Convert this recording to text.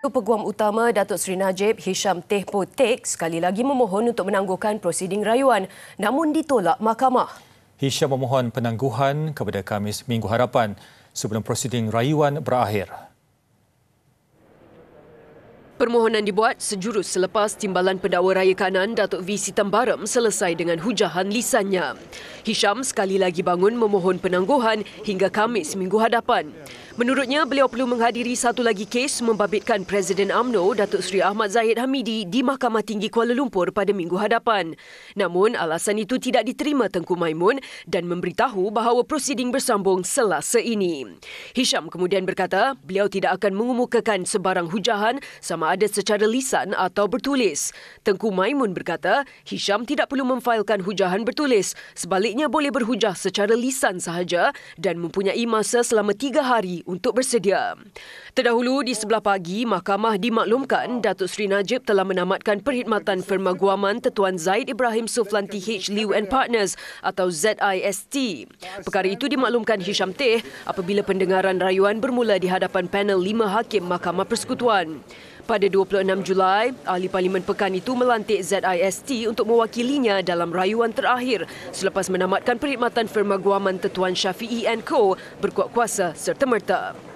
Ketua Peguam Utama Datuk Seri Najib Hisham Teh Potek sekali lagi memohon untuk menangguhkan prosiding rayuan namun ditolak mahkamah. Hisham memohon penangguhan kepada Kamis Minggu Harapan sebelum prosiding rayuan berakhir. Permohonan dibuat sejurus selepas timbalan pendakwa raya kanan Datuk V. Sitambaram selesai dengan hujahan lisannya. Hisham sekali lagi bangun memohon penangguhan hingga Kamis minggu hadapan. Menurutnya, beliau perlu menghadiri satu lagi kes membabitkan Presiden AMNO, Datuk Seri Ahmad Zahid Hamidi di Mahkamah Tinggi Kuala Lumpur pada minggu hadapan. Namun, alasan itu tidak diterima Tengku Maimun dan memberitahu bahawa prosiding bersambung selasa ini. Hisham kemudian berkata, beliau tidak akan mengumumkakan sebarang hujahan sama ada secara lisan atau bertulis. Tengku Maimun berkata, Hisham tidak perlu memfailkan hujahan bertulis. Sebaliknya, hanya boleh berhujah secara lisan sahaja dan mempunyai masa selama tiga hari untuk bersedia. Terdahulu, di sebelah pagi, mahkamah dimaklumkan Datuk Seri Najib telah menamatkan perkhidmatan firma guaman Tetuan Zaid Ibrahim Suflan TH Liu and Partners atau ZIST. Perkara itu dimaklumkan Hisham Teh apabila pendengaran rayuan bermula di hadapan panel lima hakim Mahkamah Persekutuan. Pada 26 Julai, Ahli Parlimen Pekan itu melantik ZIST untuk mewakilinya dalam rayuan terakhir selepas menamatkan perkhidmatan firma guaman Tetuan Syafi'i Co berkuat kuasa serta-merta.